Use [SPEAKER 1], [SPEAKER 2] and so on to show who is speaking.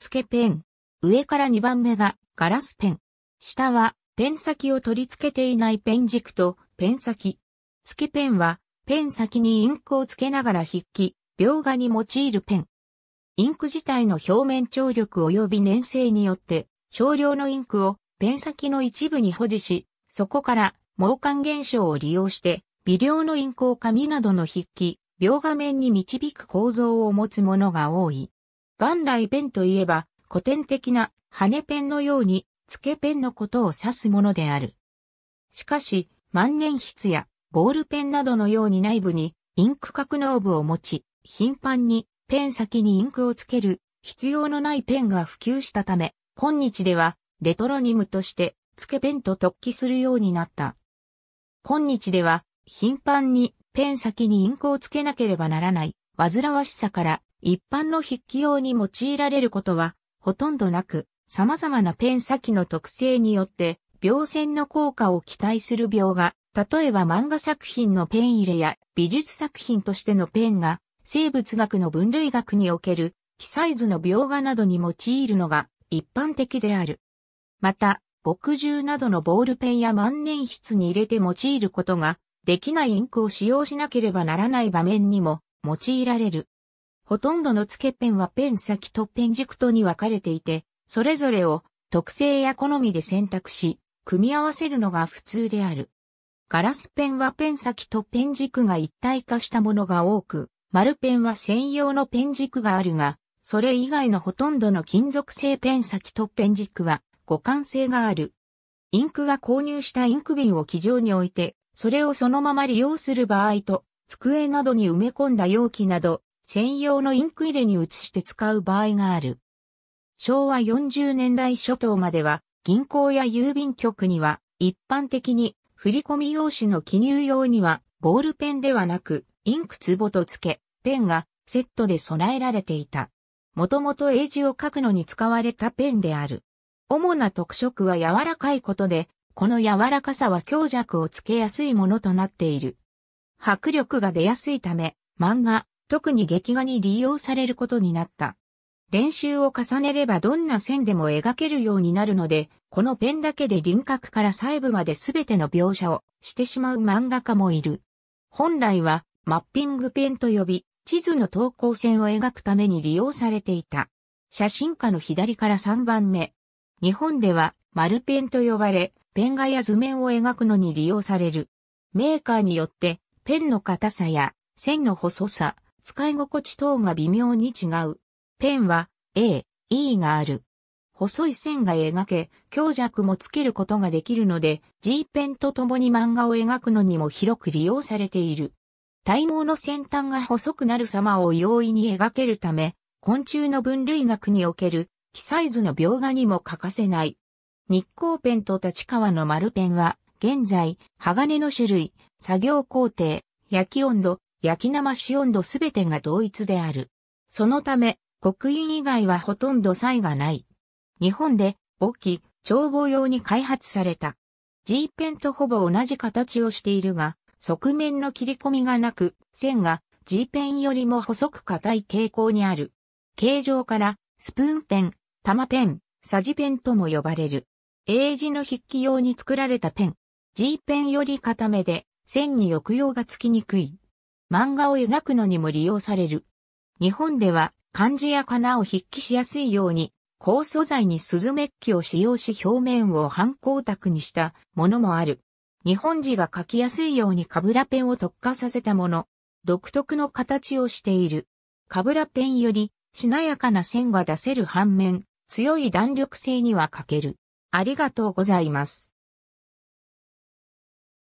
[SPEAKER 1] 付けペン。上から2番目がガラスペン。下はペン先を取り付けていないペン軸とペン先。付けペンはペン先にインクを付けながら筆記、描画に用いるペン。インク自体の表面張力及び粘性によって少量のインクをペン先の一部に保持し、そこから毛管現象を利用して微量のインクを紙などの筆記、描画面に導く構造を持つものが多い。元来ペンといえば、古典的な羽ペンのように、付けペンのことを指すものである。しかし、万年筆やボールペンなどのように内部にインク格納部を持ち、頻繁にペン先にインクをつける必要のないペンが普及したため、今日ではレトロニムとして付けペンと突起するようになった。今日では頻繁にペン先にインクをつけなければならない煩わしさから一般の筆記用に用いられることはほとんどなく、様々なペン先の特性によって、描線の効果を期待する描画、例えば漫画作品のペン入れや美術作品としてのペンが、生物学の分類学における、記イズの描画などに用いるのが一般的である。また、墨汁などのボールペンや万年筆に入れて用いることが、できないインクを使用しなければならない場面にも用いられる。ほとんどの付けペンはペン先とペン軸とに分かれていて、それぞれを特性や好みで選択し、組み合わせるのが普通である。ガラスペンはペン先とペン軸が一体化したものが多く、丸ペンは専用のペン軸があるが、それ以外のほとんどの金属製ペン先とペン軸は互換性がある。インクは購入したインク瓶を機上に置いて、それをそのまま利用する場合と、机などに埋め込んだ容器など、専用のインク入れに移して使う場合がある。昭和40年代初頭までは銀行や郵便局には一般的に振込用紙の記入用にはボールペンではなくインク壺と付け、ペンがセットで備えられていた。もともと英字を書くのに使われたペンである。主な特色は柔らかいことで、この柔らかさは強弱をつけやすいものとなっている。迫力が出やすいため、漫画、特に劇画に利用されることになった。練習を重ねればどんな線でも描けるようになるので、このペンだけで輪郭から細部まで全ての描写をしてしまう漫画家もいる。本来はマッピングペンと呼び、地図の等高線を描くために利用されていた。写真家の左から3番目。日本では丸ペンと呼ばれ、ペン画や図面を描くのに利用される。メーカーによって、ペンの硬さや線の細さ、使い心地等が微妙に違う。ペンは A、E がある。細い線が描け、強弱もつけることができるので、G ペンと共に漫画を描くのにも広く利用されている。体毛の先端が細くなる様を容易に描けるため、昆虫の分類学における、非サイズの描画にも欠かせない。日光ペンと立川の丸ペンは、現在、鋼の種類、作業工程、焼き温度、焼き生し温度すべてが同一である。そのため、刻印以外はほとんど差異がない。日本で、簿記、帳簿用に開発された。G ペンとほぼ同じ形をしているが、側面の切り込みがなく、線が G ペンよりも細く硬い傾向にある。形状から、スプーンペン、玉ペン、サジペンとも呼ばれる。英字の筆記用に作られたペン。G ペンより硬めで、線に抑揚がつきにくい。漫画を描くのにも利用される。日本では漢字や仮名を筆記しやすいように、高素材にスズメッキを使用し表面を半光沢にしたものもある。日本字が書きやすいようにカブラペンを特化させたもの。独特の形をしている。カブラペンよりしなやかな線が出せる反面、強い弾力性には欠ける。ありがとうございます。